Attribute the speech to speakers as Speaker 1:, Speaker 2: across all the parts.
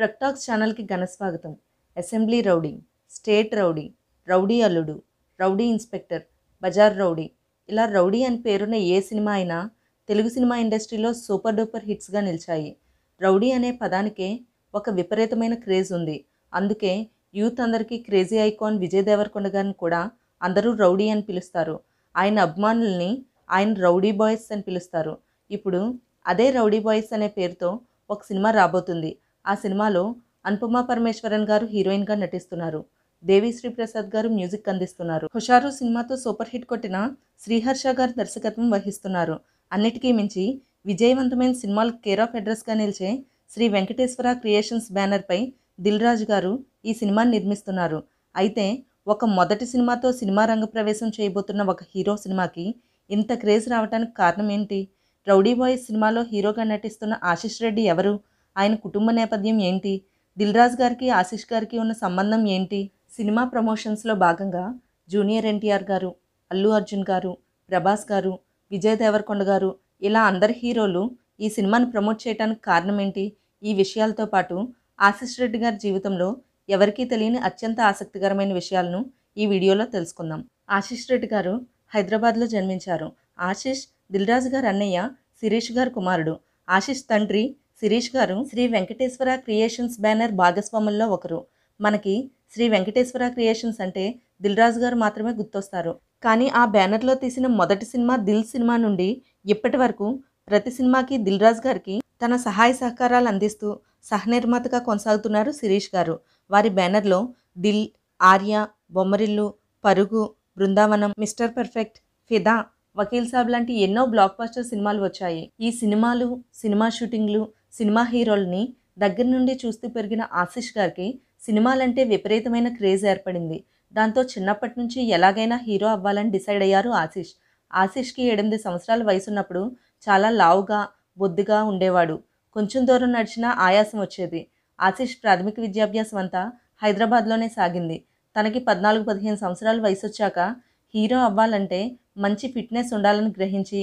Speaker 1: ట్రక్టాక్స్ ఛానల్కి ఘనస్వాగతం assembly rowdy state rowdy rowdy Alludu rowdy inspector bazaar rowdy ఇలా రౌడీ అని పేరున్న ఏ సినిమా అయినా తెలుగు సినిమా ఇండస్ట్రీలో సూపర్ డూపర్ హిట్స్గా నిలిచాయి రౌడీ అనే పదానికే ఒక విపరీతమైన క్రేజ్ ఉంది అందుకే యూత్ అందరికీ క్రేజీ ఐకాన్ విజయ్ దేవరకొండ గారిని కూడా అందరూ రౌడీ అని పిలుస్తారు ఆయన అభిమానుల్ని ఆయన రౌడీ బాయ్స్ అని పిలుస్తారు ఇప్పుడు అదే రౌడీ బాయ్స్ అనే పేరుతో ఒక సినిమా రాబోతుంది ఆ సినిమాలో అనుపమ పరమేశ్వరన్ గారు హీరోయిన్గా నటిస్తున్నారు దేవిశ్రీ ప్రసాద్ గారు మ్యూజిక్ అందిస్తున్నారు హుషారు సినిమాతో సూపర్ హిట్ కొట్టిన శ్రీహర్ష గారు దర్శకత్వం వహిస్తున్నారు అన్నిటికీ మించి విజయవంతమైన సినిమాలు కేర్ ఆఫ్ అడ్రస్గా నిలిచే శ్రీ వెంకటేశ్వర క్రియేషన్స్ బ్యానర్పై రాజు గారు ఈ సినిమాని నిర్మిస్తున్నారు అయితే ఒక మొదటి సినిమాతో సినిమా రంగ ప్రవేశం చేయబోతున్న ఒక హీరో సినిమాకి ఇంత క్రేజ్ రావడానికి కారణం ఏంటి రౌడీ బాయ్ సినిమాలో హీరోగా నటిస్తున్న ఆశిష్ రెడ్డి ఎవరు ఆయన కుటుంబ నేపథ్యం ఏంటి దిల్రాజ్ గారికి ఆశిష్ గారికి ఉన్న సంబంధం ఏంటి సినిమా ప్రమోషన్స్లో భాగంగా జూనియర్ ఎన్టీఆర్ గారు అల్లు అర్జున్ గారు ప్రభాస్ గారు విజయ్ దేవరకొండ గారు ఇలా అందరి హీరోలు ఈ సినిమాను ప్రమోట్ చేయడానికి కారణం ఏంటి ఈ విషయాలతో పాటు ఆశిష్ రెడ్డి గారి జీవితంలో ఎవరికీ తెలియని అత్యంత ఆసక్తికరమైన విషయాలను ఈ వీడియోలో తెలుసుకుందాం ఆశిష్ రెడ్డి గారు హైదరాబాద్లో జన్మించారు ఆశిష్ దిల్రాజు గారు అన్నయ్య శిరీష్ గారు కుమారుడు ఆశిష్ తండ్రి శిరీష్ గారు శ్రీ వెంకటేశ్వర క్రియేషన్స్ బ్యానర్ భాగస్వాముల్లో ఒకరు మనకి శ్రీ వెంకటేశ్వర క్రియేషన్స్ అంటే దిల్రాజు గారు మాత్రమే గుర్తొస్తారు కానీ ఆ బ్యానర్లో తీసిన మొదటి సినిమా దిల్ సినిమా నుండి ఇప్పటి వరకు ప్రతి సినిమాకి దిల్రాజ్ గారికి తన సహాయ సహకారాలు అందిస్తూ సహనిర్మాతగా కొనసాగుతున్నారు శిరీష్ గారు వారి బ్యానర్లో దిల్ ఆర్య బొమ్మరిల్లు పరుగు బృందావనం మిస్టర్ పర్ఫెక్ట్ ఫిదా వకీల్ సాబ్ లాంటి ఎన్నో బ్లాక్ బాస్టర్ సినిమాలు వచ్చాయి ఈ సినిమాలు సినిమా షూటింగ్లు సినిమా హీరోల్ని దగ్గర నుండి చూస్తూ పెరిగిన ఆశిష్ గారికి సినిమాలంటే విపరీతమైన క్రేజ్ ఏర్పడింది దాంతో చిన్నప్పటి నుంచి ఎలాగైనా హీరో అవ్వాలని డిసైడ్ అయ్యారు ఆశిష్ ఆశిష్కి ఎనిమిది సంవత్సరాల వయసున్నప్పుడు చాలా లావుగా బొద్దుగా ఉండేవాడు కొంచెం దూరం నడిచినా ఆయాసం వచ్చేది ఆశిష్ ప్రాథమిక విద్యాభ్యాసం అంతా హైదరాబాద్లోనే సాగింది తనకి పద్నాలుగు పదిహేను సంవత్సరాల వయసు వచ్చాక హీరో అవ్వాలంటే మంచి ఫిట్నెస్ ఉండాలని గ్రహించి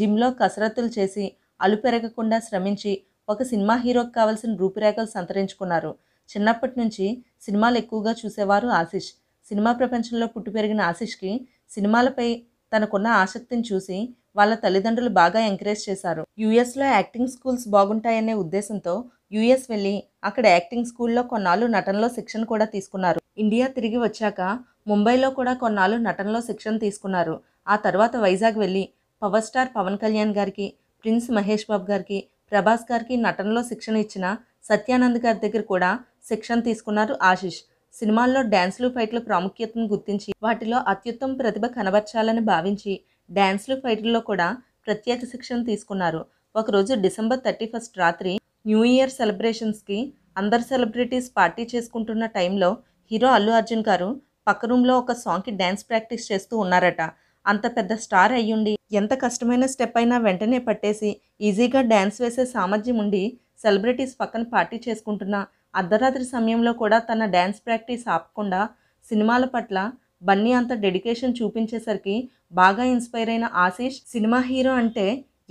Speaker 1: జిమ్లో కసరత్తులు చేసి అలుపెరగకుండా శ్రమించి ఒక సినిమా హీరోకి కావాల్సిన రూపురేఖలు సంతరించుకున్నారు చిన్నప్పటి నుంచి సినిమాలు ఎక్కువగా చూసేవారు ఆశిష్ సినిమా ప్రపంచంలో పుట్టి పెరిగిన ఆశిష్కి సినిమాలపై తనకున్న ఆసక్తిని చూసి వాళ్ళ తల్లిదండ్రులు బాగా ఎంకరేజ్ చేశారు యుఎస్లో యాక్టింగ్ స్కూల్స్ బాగుంటాయనే ఉద్దేశంతో యుఎస్ వెళ్ళి అక్కడ యాక్టింగ్ స్కూల్లో కొన్నాళ్ళు నటనలో శిక్షణ కూడా తీసుకున్నారు ఇండియా తిరిగి వచ్చాక ముంబైలో కూడా కొన్నాళ్ళు నటనలో శిక్షణ తీసుకున్నారు ఆ తర్వాత వైజాగ్ వెళ్ళి పవర్ స్టార్ పవన్ కళ్యాణ్ గారికి ప్రిన్స్ మహేష్ బాబు గారికి ప్రభాస్ గారికి నటనలో శిక్షణ ఇచ్చిన సత్యానంద్ గారి దగ్గర కూడా శిక్షణ తీసుకున్నారు ఆశిష్ సినిమాల్లో డ్యాన్స్లు ఫైట్లు ప్రాముఖ్యతను గుర్తించి వాటిలో అత్యుత్తమ ప్రతిభ కనబర్చాలని భావించి డ్యాన్స్లు ఫైట్లలో కూడా ప్రత్యేక శిక్షణ తీసుకున్నారు ఒకరోజు డిసెంబర్ థర్టీ ఫస్ట్ రాత్రి న్యూ ఇయర్ సెలబ్రేషన్స్కి అందరు సెలబ్రిటీస్ పార్టీ చేసుకుంటున్న టైంలో హీరో అల్లు అర్జున్ గారు పక్క రూమ్లో ఒక సాంగ్కి డ్యాన్స్ ప్రాక్టీస్ చేస్తూ ఉన్నారట అంత పెద్ద స్టార్ అయ్యుండి ఎంత కష్టమైన స్టెప్ అయినా వెంటనే పట్టేసి ఈజీగా డ్యాన్స్ వేసే సామర్థ్యం ఉండి సెలబ్రిటీస్ పక్కన పార్టీ చేసుకుంటున్న అర్ధరాత్రి సమయంలో కూడా తన డ్యాన్స్ ప్రాక్టీస్ ఆపకుండా సినిమాల పట్ల బన్నీ అంత డెడికేషన్ చూపించేసరికి బాగా ఇన్స్పైర్ అయిన ఆశీష్ సినిమా హీరో అంటే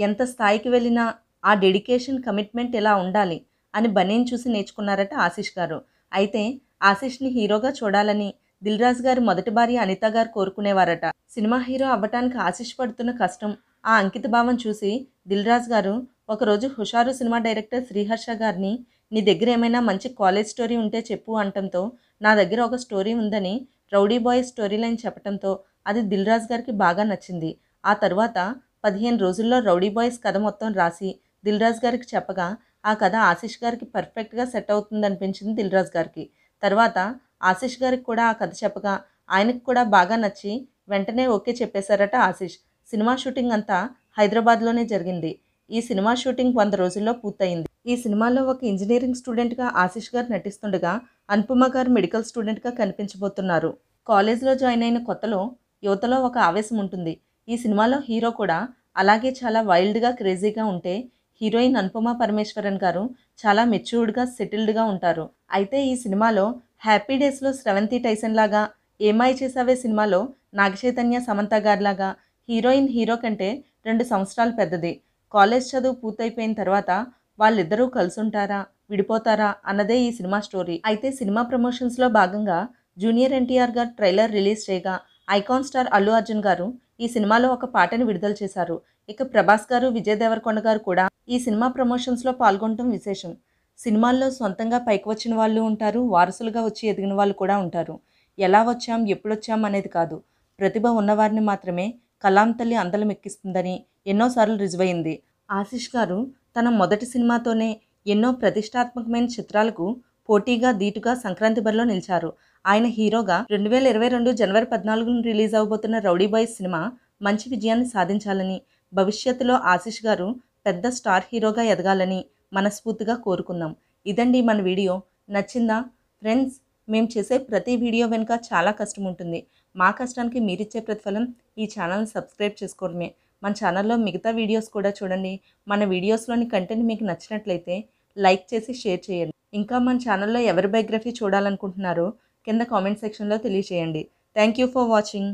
Speaker 1: ఎంత స్థాయికి వెళ్ళినా ఆ డెడికేషన్ కమిట్మెంట్ ఎలా ఉండాలి అని బన్నీని చూసి నేర్చుకున్నారట ఆశీష్ గారు అయితే ఆశీష్ని హీరోగా చూడాలని దిల్రాజ్ గారు మొదటి భార్య అనిత గారు కోరుకునేవారట సినిమా హీరో అవ్వటానికి ఆశిష్ పడుతున్న కష్టం ఆ అంకిత భావం చూసి దిల్రాజ్ గారు ఒకరోజు హుషారు సినిమా డైరెక్టర్ శ్రీహర్ష గారిని నీ దగ్గర ఏమైనా మంచి కాలేజ్ స్టోరీ ఉంటే చెప్పు అంటంతో నా దగ్గర ఒక స్టోరీ ఉందని రౌడీ బాయ్ స్టోరీ లైన్ చెప్పడంతో అది దిల్రాజ్ గారికి బాగా నచ్చింది ఆ తర్వాత పదిహేను రోజుల్లో రౌడీ బాయ్స్ కథ మొత్తం రాసి రాజు గారికి చెప్పగా ఆ కథ ఆశిష్ గారికి పర్ఫెక్ట్గా సెట్ అవుతుందనిపించింది దిల్ రాజు గారికి తర్వాత ఆశీష్ గారికి కూడా ఆ కథ చెప్పగా ఆయనకు కూడా బాగా నచ్చి వెంటనే ఓకే చెప్పేశారట ఆశీష్ సినిమా షూటింగ్ అంతా హైదరాబాద్లోనే జరిగింది ఈ సినిమా షూటింగ్ వంద రోజుల్లో పూర్తయింది ఈ సినిమాలో ఒక ఇంజనీరింగ్ స్టూడెంట్గా ఆశీష్ గారు నటిస్తుండగా అనుపమ గారు మెడికల్ స్టూడెంట్గా కనిపించబోతున్నారు కాలేజ్లో జాయిన్ అయిన కొత్తలో యువతలో ఒక ఆవేశం ఉంటుంది ఈ సినిమాలో హీరో కూడా అలాగే చాలా వైల్డ్గా క్రేజీగా ఉంటే హీరోయిన్ అనుపమ పరమేశ్వరన్ గారు చాలా మెచ్యూర్డ్గా సెటిల్డ్గా ఉంటారు అయితే ఈ సినిమాలో హ్యాపీ డేస్లో స్రవంతి టైసన్ లాగా ఏమాయి చేసావే సినిమాలో నాగచైతన్య సమంత గారిలాగా హీరోయిన్ హీరో కంటే రెండు సంవత్సరాలు పెద్దది కాలేజ్ చదువు పూర్తయిపోయిన తర్వాత వాళ్ళిద్దరూ కలుసుంటారా విడిపోతారా అన్నదే ఈ సినిమా స్టోరీ అయితే సినిమా ప్రమోషన్స్లో భాగంగా junior NTR garu trailer release చేయగా ఐకాన్ స్టార్ అల్లు అర్జున్ గారు ఈ సినిమాలో ఒక పాటని విడుదల చేశారు ఇక ప్రభాస్ గారు విజయ్ దేవరకొండ గారు కూడా ఈ సినిమా ప్రమోషన్స్లో పాల్గొనడం విశేషం సినిమాల్లో సొంతంగా పైకి వచ్చిన వాళ్ళు ఉంటారు వారసులుగా వచ్చి ఎదిగిన వాళ్ళు కూడా ఉంటారు ఎలా వచ్చాం ఎప్పుడొచ్చాం అనేది కాదు ప్రతిభ ఉన్నవారిని మాత్రమే కలాం తల్లి అందలు ఎక్కిస్తుందని ఎన్నోసార్లు రుజువైంది ఆశిష్ గారు తన మొదటి సినిమాతోనే ఎన్నో ప్రతిష్టాత్మకమైన చిత్రాలకు పోటీగా దీటుగా సంక్రాంతి బరిలో నిలిచారు ఆయన హీరోగా రెండు వేల ఇరవై రెండు జనవరి పద్నాలుగును రిలీజ్ అవబోతున్న రౌడీ బాయ్ సినిమా మంచి విజయాన్ని సాధించాలని భవిష్యత్తులో ఆశిష్ గారు పెద్ద స్టార్ హీరోగా ఎదగాలని మనస్ఫూర్తిగా కోరుకుందాం ఇదండి మన వీడియో నచ్చిందా ఫ్రెండ్స్ మేము చేసే ప్రతి వీడియో వెనుక చాలా కష్టం ఉంటుంది మా కష్టానికి మీరిచ్చే ప్రతిఫలం ఈ ఛానల్ని సబ్స్క్రైబ్ చేసుకోవడమే మన ఛానల్లో మిగతా వీడియోస్ కూడా చూడండి మన వీడియోస్లోని కంటెంట్ మీకు నచ్చినట్లయితే లైక్ చేసి షేర్ చేయండి ఇంకా మన ఛానల్లో ఎవరి బయోగ్రఫీ చూడాలనుకుంటున్నారో కింద కామెంట్ సెక్షన్లో తెలియచేయండి థ్యాంక్ యూ ఫర్ వాచింగ్